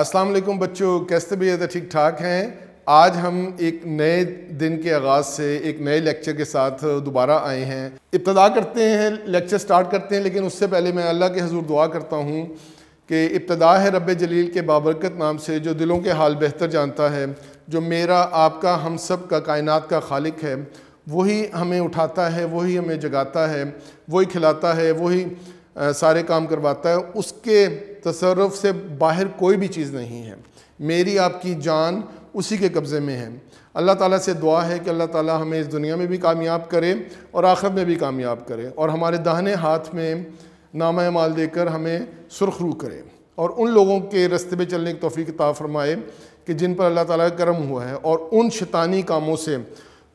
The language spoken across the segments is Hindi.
अस्सलाम वालेकुम बच्चों कैसे भैया तो ठीक ठाक हैं आज हम एक नए दिन के आगाज़ से एक नए लेक्चर के साथ दोबारा आए हैं इब्तदा करते हैं लेक्चर स्टार्ट करते हैं लेकिन उससे पहले मैं अल्लाह के हजूर दुआ करता हूँ कि इब्तदा है रब जलील के बाबरकत नाम से जो दिलों के हाल बेहतर जानता है जो मेरा आपका हम सब का कायनात का खालिक है वही हमें उठाता है वही हमें जगाता है वही खिलाता है वही सारे काम करवाता है उसके तसरफ से बाहर कोई भी चीज़ नहीं है मेरी आपकी जान उसी के कब्ज़े में है अल्लाह ताला से दुआ है कि अल्लाह ताला हमें इस दुनिया में भी कामयाब करे और आखिरत में भी कामयाब करे और हमारे दाहने हाथ में नामा माल देकर हमें सुरखरू करे और उन लोगों के रस्ते पर चलने की तोफ़ी किताब फरमाए कि जिन पर अल्लाह ताला का करम हुआ है और उन शैतानी कामों से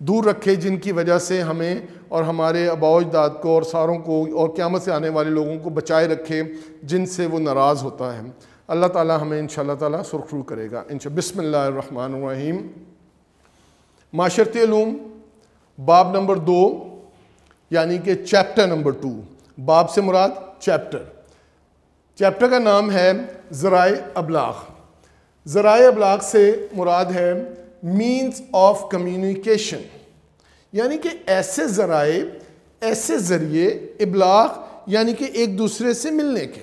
दूर रखे जिनकी वजह से हमें और हमारे अबाजदाद को और सारों को और क़्यामत से आने वाले लोगों को बचाए रखे जिनसे वो नाराज़ होता है अल्लाह ताला हमें इन ताला सुरखरू करेगा इन बसमीम माशरती बाब नंबर दो यानी कि चैप्टर नंबर टू बाब से मुराद चैप्टर चैप्टर का नाम है ज़रा अबलाग ज़रा अबलाग से मुराद है मीन्स ऑफ कम्युनिकेशन यानी कि ऐसे ज़राए ऐसे ज़रिए इबलाग यानी कि एक दूसरे से मिलने के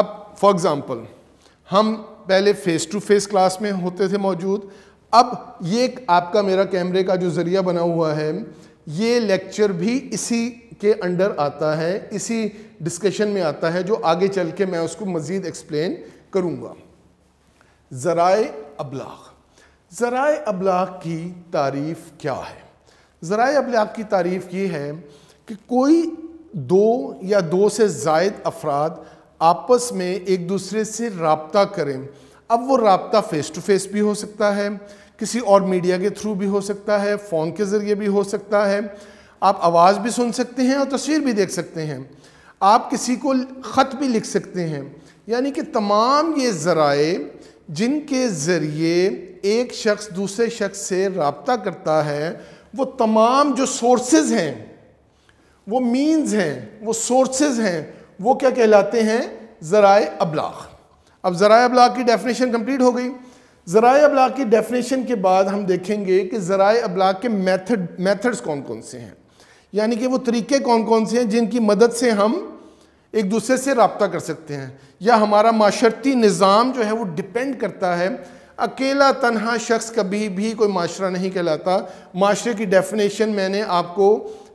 अब फॉर एग्ज़ाम्पल हम पहले फ़ेस टू फेस क्लास में होते थे मौजूद अब ये आपका मेरा कैमरे का जो ज़रिया बना हुआ है ये लेक्चर भी इसी के अंडर आता है इसी डिस्कशन में आता है जो आगे चल के मैं उसको मज़ीद एक्सप्लेन करूँगा ज़राए अबलाग ज़राए अबलाग की तारीफ़ क्या है ज़राए अबलाग की तारीफ़ ये है कि कोई दो या दो से जायद अफराद आपस में एक दूसरे से रबता करें अब वो रबता फ़ेस टू फेस भी हो सकता है किसी और मीडिया के थ्रू भी हो सकता है फ़ोन के ज़रिए भी हो सकता है आप आवाज़ भी सुन सकते हैं और तस्वीर भी देख सकते हैं आप किसी को ख़त भी लिख सकते हैं यानी कि तमाम ये ज़राए जिनके ज़रिए एक शख्स दूसरे शख्स से रबता करता है वो तमाम जो सोर्सेज हैं वो मीन्स हैं वो सोर्सेज हैं वो क्या कहलाते हैं जरा अबलाग अब जरा अबलाग की डेफिनेशन कंप्लीट हो गई ज़राए अबलाग की डेफिनेशन के बाद हम देखेंगे कि जरा अबलाग के मेथड मेथड्स कौन कौन से हैं यानी कि वो तरीके कौन कौन से हैं जिनकी मदद से हम एक दूसरे से रबता कर सकते हैं या हमारा माशरती निज़ाम जो है वो डिपेंड करता है अकेला तनहा शख्स कभी भी कोई माशरा नहीं कहलाता माशरे की डेफिनेशन मैंने आपको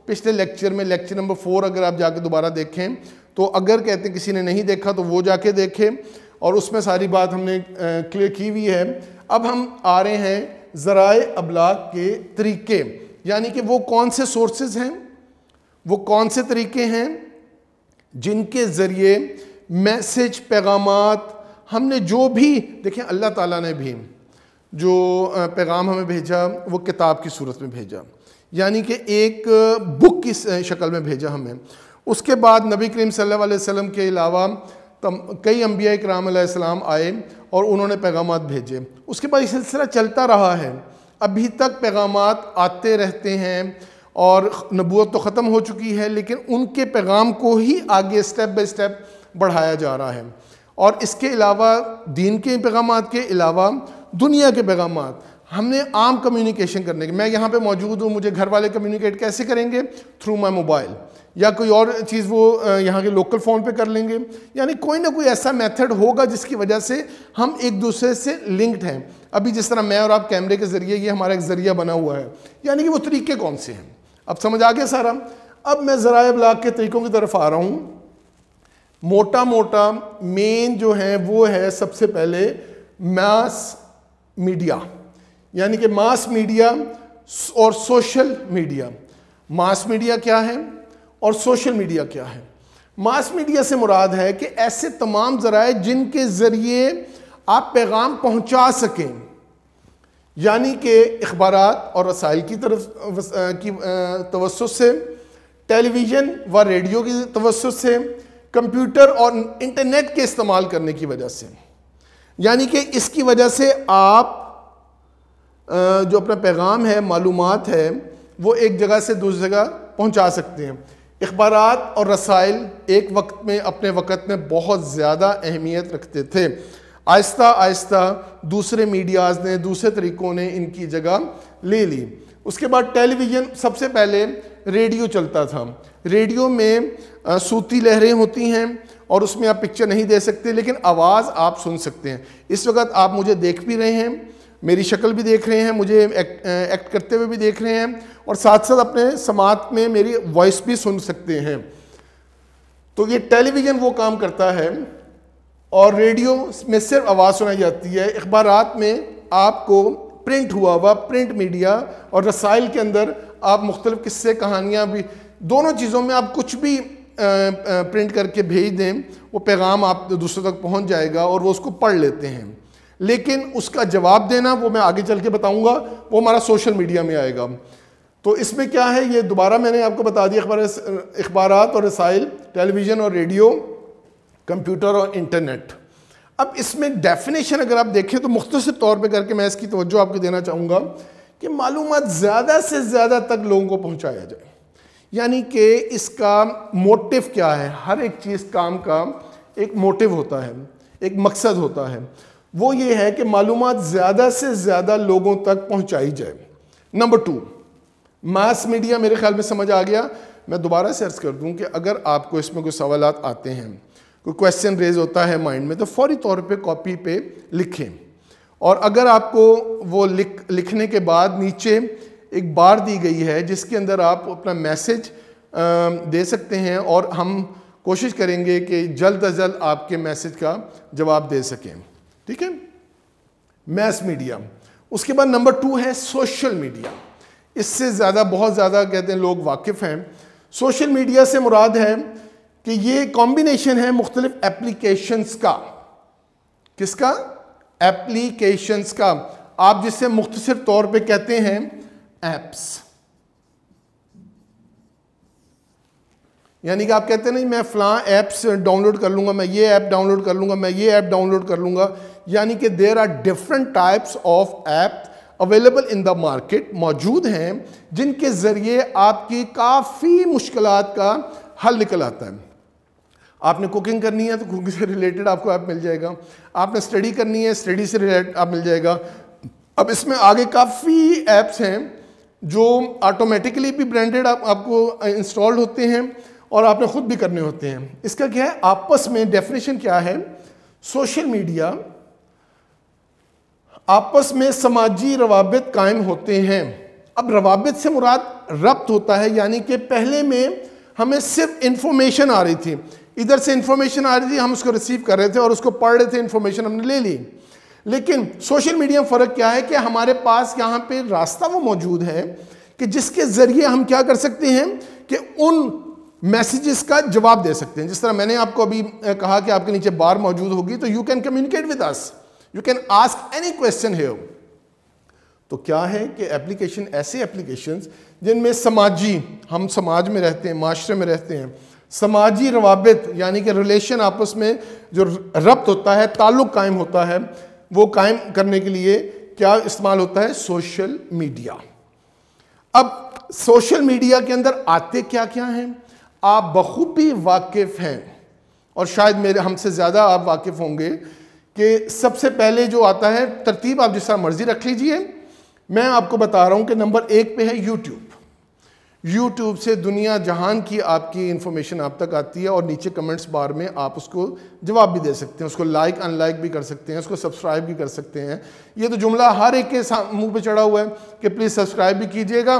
पिछले लेक्चर में लेक्चर नंबर फोर अगर आप जाके दोबारा देखें तो अगर कहते हैं किसी ने नहीं देखा तो वो जाके देखे और उसमें सारी बात हमने क्लियर की हुई है अब हम आ रहे हैं जरा अबलाग के तरीके यानी कि वो कौन से सोर्सेज हैं वो कौन से तरीके हैं जिनके ज़रिए मैसेज पैगाम हमने जो भी देखें अल्लाह ताला ने भी जो पैगाम हमें भेजा वो किताब की सूरत में भेजा यानी कि एक बुक की शक्ल में भेजा हमें उसके बाद नबी करीम सल्लल्लाहु अलैहि वसल्लम के अलावा कई अम्बिया कराम आए और उन्होंने पैगाम भेजे उसके बाद ये सिलसिला चलता रहा है अभी तक पैगाम आते रहते हैं और नबूत तो ख़त्म हो चुकी है लेकिन उनके पैगाम को ही आगे स्टेप बाई स्टेप बढ़ाया जा रहा है और इसके अलावा दीन के पैगाम के अलावा दुनिया के पैगाम हमने आम कम्युनिकेशन करने के मैं यहाँ पे मौजूद हूँ मुझे घर वाले कम्युनिकेट कैसे करेंगे थ्रू माई मोबाइल या कोई और चीज़ वो यहाँ के लोकल फ़ोन पे कर लेंगे यानी कोई ना कोई ऐसा मेथड होगा जिसकी वजह से हम एक दूसरे से लिंक्ड हैं अभी जिस तरह मैं और आप कैमरे के ज़रिए ये हमारा एक ज़रिया बना हुआ है यानी कि वो तरीके कौन से हैं अब समझ आ गया सारा अब मैं ज़रा अबलाग के तरीक़ों की तरफ आ रहा हूँ मोटा मोटा मेन जो है वो है सबसे पहले मास मीडिया यानी कि मास मीडिया और सोशल मीडिया मास मीडिया क्या है और सोशल मीडिया क्या है मास मीडिया से मुराद है कि ऐसे तमाम ज़राए जिनके ज़रिए आप पैगाम पहुंचा सकें यानी कि अखबार और रसाइल की तरफ की तवसत से टेलीविज़न व रेडियो की तवसत से कंप्यूटर और इंटरनेट के इस्तेमाल करने की वजह से यानी कि इसकी वजह से आप जो अपना पैगाम है मालूम है वो एक जगह से दूसरी जगह पहुंचा सकते हैं अखबार और रसाइल एक वक्त में अपने वक्त में बहुत ज़्यादा अहमियत रखते थे आहिस्ता आहिस्ता दूसरे मीडियाज़ ने दूसरे तरीक़ों ने इनकी जगह ले ली उसके बाद टेलीविज़न सबसे पहले रेडियो चलता था रेडियो में सूती लहरें होती हैं और उसमें आप पिक्चर नहीं दे सकते लेकिन आवाज़ आप सुन सकते हैं इस वक्त आप मुझे देख भी रहे हैं मेरी शक्ल भी देख रहे हैं मुझे एक्ट, एक्ट करते हुए भी देख रहे हैं और साथ साथ अपने समात में मेरी वॉइस भी सुन सकते हैं तो ये टेलीविज़न वो काम करता है और रेडियो में सिर्फ आवाज़ सुनाई जाती है अखबार में आपको प्रिंट हुआ हुआ प्रिंट मीडिया और रसाइल के अंदर आप मुख्तलिफ़ किस्से कहानियाँ भी दोनों चीज़ों में आप कुछ भी प्रिंट करके भेज दें वो पैगाम आप दूसरों तक पहुँच जाएगा और वो उसको पढ़ लेते हैं लेकिन उसका जवाब देना वो मैं आगे चल के बताऊँगा वो हमारा सोशल मीडिया में आएगा तो इसमें क्या है ये दोबारा मैंने आपको बता दिया अखबार अखबार और रसाइल टेलीविज़न और रेडियो कंप्यूटर और इंटरनेट अब इसमें डेफिनेशन अगर आप देखें तो मुख्तर तौर पर करके मैं इसकी तवज्जो आपको देना चाहूँगा कि मालूम ज़्यादा से ज़्यादा तक लोगों को पहुँचाया जाए यानी कि इसका मोटिव क्या है हर एक चीज़ काम का एक मोटिव होता है एक मकसद होता है वो ये है कि मालूम ज़्यादा से ज़्यादा लोगों तक पहुँचाई जाए नंबर टू मास मीडिया मेरे ख्याल में समझ आ गया मैं दोबारा से अर्ज़ कर दूँ कि अगर आपको इसमें कोई सवाल आते हैं कोई क्वेश्चन रेज होता है माइंड में तो फौरी तौर पे कॉपी पे लिखें और अगर आपको वो लिख लिखने के बाद नीचे एक बार दी गई है जिसके अंदर आप अपना मैसेज दे सकते हैं और हम कोशिश करेंगे कि जल्द अज जल्द आपके मैसेज का जवाब दे सकें ठीक है मैस मीडिया उसके बाद नंबर टू है सोशल मीडिया इससे ज़्यादा बहुत ज़्यादा कहते हैं लोग वाकिफ़ हैं सोशल मीडिया से मुराद है कि ये कॉम्बिनेशन है मुख्तलिफ एप्लीकेशंस का किसका एप्लीकेशंस का आप जिसे मुख्तर तौर पे कहते हैं एप्स यानी कि आप कहते हैं नहीं मैं फ़लाँ ऐप्स डाउनलोड कर लूँगा मैं ये ऐप डाउनलोड कर लूँगा मैं ये ऐप डाउनलोड कर लूँगा यानी कि there are different types of app available in the market मौजूद हैं जिनके ज़रिए आपकी काफ़ी मुश्किल का हल निकल आता है आपने कुकिंग करनी है तो कुकिंग से रिलेटेड आपको ऐप मिल जाएगा आपने स्टडी करनी है स्टडी से रिलेटेड ऐप मिल जाएगा अब इसमें आगे काफ़ी ऐप्स हैं जो ऑटोमेटिकली भी ब्रांडेड आप, आपको इंस्टॉल्ड होते हैं और आपने खुद भी करने होते हैं इसका क्या है आपस में डेफिनेशन क्या है सोशल मीडिया आपस में समाजी रवाबित कायम होते हैं अब रवाबित से मुराद रब्त होता है यानी कि पहले में हमें सिर्फ इंफॉर्मेशन आ रही थी इधर से इंफॉर्मेशन आ रही थी हम उसको रिसीव कर रहे थे और उसको पढ़ रहे थे इन्फॉर्मेशन हमने ले ली लेकिन सोशल मीडिया में फ़र्क क्या है कि हमारे पास यहाँ पे रास्ता वो मौजूद है कि जिसके ज़रिए हम क्या कर सकते हैं कि उन मैसेजेस का जवाब दे सकते हैं जिस तरह मैंने आपको अभी कहा कि आपके नीचे बार मौजूद होगी तो you can communicate with us you can ask any question है तो क्या है कि एप्लीकेशन ऐसे एप्लीकेशन जिनमें समाजी हम समाज में रहते हैं माशरे में रहते हैं समाजी रवाबित यानी कि रिलेशन आपस में जो रब्त होता है ताल्लुक़ कायम होता है वो कायम करने के लिए क्या इस्तेमाल होता है सोशल मीडिया अब सोशल मीडिया के अंदर आते क्या क्या हैं आप बखूबी वाकिफ़ हैं और शायद मेरे हमसे ज़्यादा आप वाकिफ़ होंगे कि सबसे पहले जो आता है तरतीब आप जिस तरह मर्ज़ी रख लीजिए मैं आपको बता रहा हूँ कि नंबर एक पे है यूट्यूब यूट्यूब से दुनिया जहान की आपकी इन्फॉर्मेशन आप तक आती है और नीचे कमेंट्स बार में आप उसको जवाब भी दे सकते हैं उसको लाइक अनलाइक भी कर सकते हैं उसको सब्सक्राइब भी कर सकते हैं ये तो जुमला हर एक के मुंह पे चढ़ा हुआ है कि प्लीज़ सब्सक्राइब भी कीजिएगा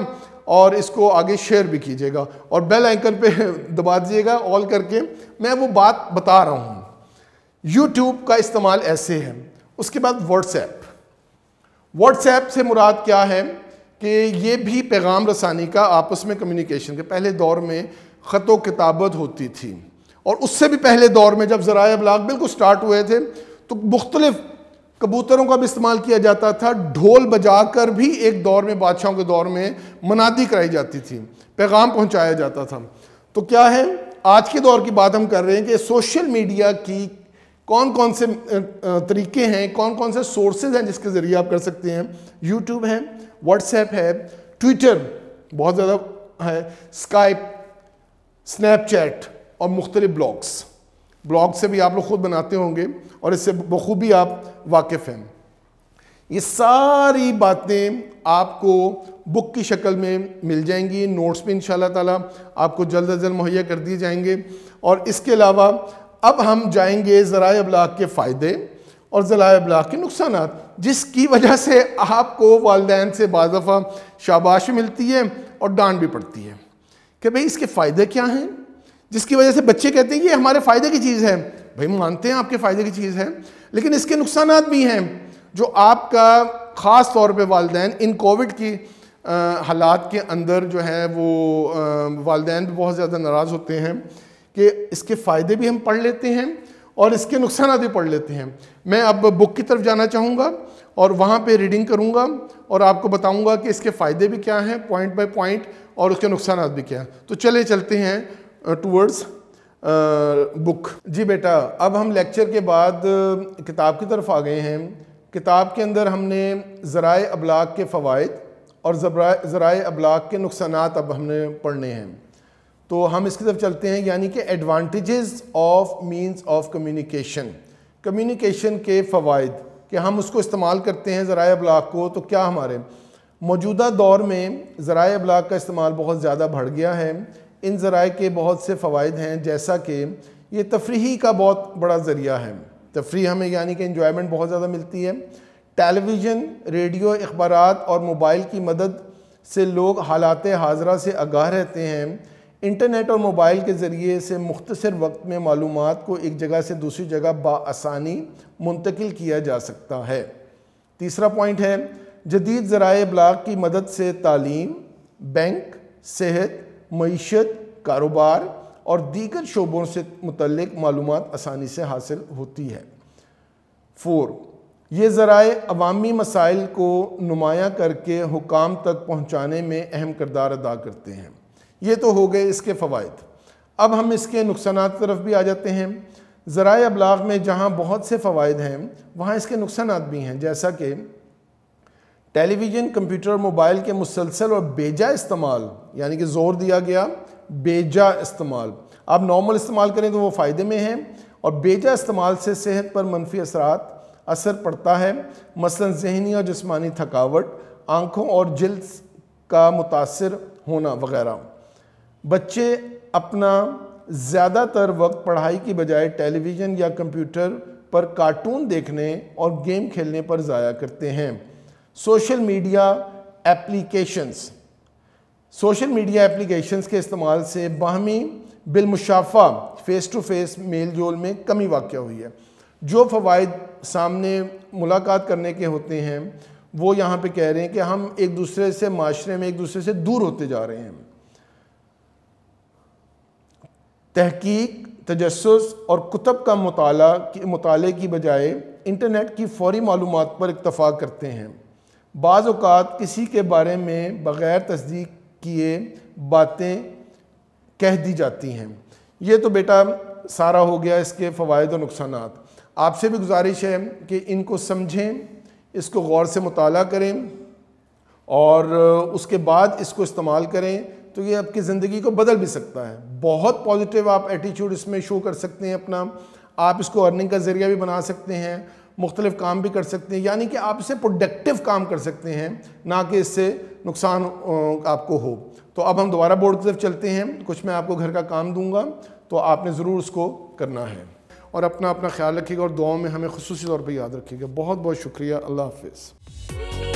और इसको आगे शेयर भी कीजिएगा और बेल आइकन पे दबा दीजिएगा ऑल करके मैं वो बात बता रहा हूँ यूट्यूब का इस्तेमाल ऐसे है उसके बाद व्हाट्सएप व्हाट्सएप से मुराद क्या है कि ये भी पैगाम रसानी का आपस में कम्युनिकेशन के पहले दौर में ख़त व किताबत होती थी और उससे भी पहले दौर में जब ज़रा अबलाग बिल्कुल स्टार्ट हुए थे तो मुख्तलिफ कबूतरों का भी इस्तेमाल किया जाता था ढोल बजाकर भी एक दौर में बादशाहों के दौर में मनादी कराई जाती थी पैगाम पहुंचाया जाता था तो क्या है आज के दौर की बात हम कर रहे हैं कि सोशल मीडिया की कौन कौन से तरीके हैं कौन कौन से सोर्सेज हैं जिसके ज़रिए आप कर सकते हैं यूट्यूब है व्हाट्सएप है ट्विटर बहुत ज़्यादा है स्काइप स्नैपचैट और मुख्तलि ब्लॉग्स ब्लॉग से भी आप लोग खुद बनाते होंगे और इससे बखूबी आप वाकिफ़ हैं ये सारी बातें आपको बुक की शक्ल में मिल जाएंगी नोट्स भी इन ताला आपको जल्द अज जल्द मुहैया कर दिए जाएंगे और इसके अलावा अब हम जाएंगे ज़रा अबलाग के फ़ायदे और ज़रा अबलाग के नुकसान जिसकी वजह से आपको वालदेन से बाफ़ा शाबाश मिलती है और डांट भी पड़ती है कि भाई इसके फ़ायदे क्या हैं जिसकी वजह से बच्चे कहते हैं ये हमारे फ़ायदे की चीज़ है भाई मानते हैं आपके फ़ायदे की चीज़ है लेकिन इसके नुकसान भी हैं जो आपका ख़ास तौर पर वालदेन इन कोविड की हालात के अंदर जो है वो वालदेन बहुत ज़्यादा नाराज़ होते हैं कि इसके फ़ायदे भी हम पढ़ लेते हैं और इसके नुकसान भी पढ़ लेते हैं मैं अब बुक की तरफ जाना चाहूँगा और वहाँ पे रीडिंग करूँगा और आपको बताऊँगा कि इसके फ़ायदे भी क्या हैं पॉइंट बाय पॉइंट और उसके नुकसान भी क्या हैं तो चले चलते हैं टूवर्ड्स बुक जी बेटा अब हम लेक्चर के बाद किताब की तरफ आ गए हैं किताब के अंदर हमने ज़रा अबलाग के फ़वाद और ज़रा अबलाग के नुकसान अब हमने पढ़ने हैं तो हम इसकी तरफ चलते हैं यानी कि advantages of means of communication communication के फ़वाद कि हम उसको इस्तेमाल करते हैं ज़रा अबलाग को तो क्या हमारे मौजूदा दौर में ज़रा अबलाग का इस्तेमाल बहुत ज़्यादा बढ़ गया है इन ज़रा के बहुत से फ़वाद हैं जैसा कि ये तफरी का बहुत बड़ा ज़रिया है तफरी हमें यानी कि इन्जॉयमेंट बहुत ज़्यादा मिलती है टेलीविज़न रेडियो अखबार और मोबाइल की मदद से लोग हालात हाजरा से आगाह रहते हैं इंटरनेट और मोबाइल के ज़रिए से मुख्तर वक्त में मालूम को एक जगह से दूसरी जगह बसानी मुंतकिल किया जा सकता है तीसरा पॉइंट है जदीद ज़राए ब्लाग की मदद से तालीम बैंक सेहत मीशत कारोबार और दीगर शोबों से मुतक मालूम आसानी से हासिल होती है फोर ये ज़रा अवामी मसाइल को नुमाया करके हुकाम तक पहुँचाने में अहम करदार अदा करते हैं ये तो हो गए इसके फ़वाद अब हम इसके नुकसान की तरफ भी आ जाते हैं ज़रा अबलाग में जहाँ बहुत से फ़वाद हैं वहाँ इसके नुकसान भी हैं जैसा कि टेलीविज़न कंप्यूटर मोबाइल के मुसलसल और बेजा इस्तेमाल यानी कि ज़ोर दिया गया बेजा इस्तेमाल आप नॉर्मल इस्तेमाल करें तो वो फ़ायदे में है और बेजा इस्तेमाल से सेहत पर मनफी असरात असर पड़ता है मसलन जहनी और जिसमानी थकावट आँखों और जल्द का मुतासर होना वगैरह बच्चे अपना ज़्यादातर वक्त पढ़ाई की बजाय टेलीविज़न या कंप्यूटर पर कार्टून देखने और गेम खेलने पर ज़ाया करते हैं social media applications social media applications के इस्तेमाल से बाहमी बिलमुशाफा फ़ेस टू फेस मेल जोल में कमी वाक़ हुई है जो फ़वाद सामने मुलाकात करने के होते हैं वो यहाँ पे कह रहे हैं कि हम एक दूसरे से माशरे में एक दूसरे से दूर होते जा रहे हैं तहकीक तजस और कुतब का मताल मताले की बजाय इंटरनेट की फौरी मालूम पर इतफ़ा करते हैं बाज़ात किसी के बारे में बग़ैर तस्दीक किए बातें कह दी जाती हैं ये तो बेटा सारा हो गया इसके फ़वाद और नुकसान आपसे भी गुजारिश है कि इनको समझें इसको गौर से मताल करें और उसके बाद इसको इस्तेमाल करें तो ये आपकी ज़िंदगी को बदल भी सकता है बहुत पॉजिटिव आप एटीट्यूड इसमें शो कर सकते हैं अपना आप इसको अर्निंग का ज़रिया भी बना सकते हैं मुख्तलिफ काम भी कर सकते हैं यानी कि आप इसे प्रोडक्टिव काम कर सकते हैं ना कि इससे नुकसान आपको हो तो अब हम दोबारा बोर्ड की तरफ चलते हैं कुछ मैं आपको घर का काम दूंगा तो आपने ज़रूर उसको करना है और अपना अपना ख्याल रखिएगा और दुआओं में हमें खसूसी तौर पर याद रखिएगा बहुत बहुत शुक्रिया अल्लाह हाफिज़